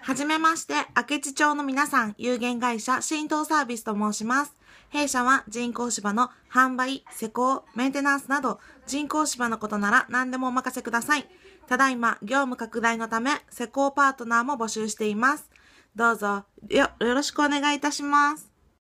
はじめまして、明智町の皆さん、有限会社浸透サービスと申します。弊社は人工芝の販売、施工、メンテナンスなど、人工芝のことなら何でもお任せください。ただいま、業務拡大のため、施工パートナーも募集しています。どうぞよ、よろしくお願いいたします。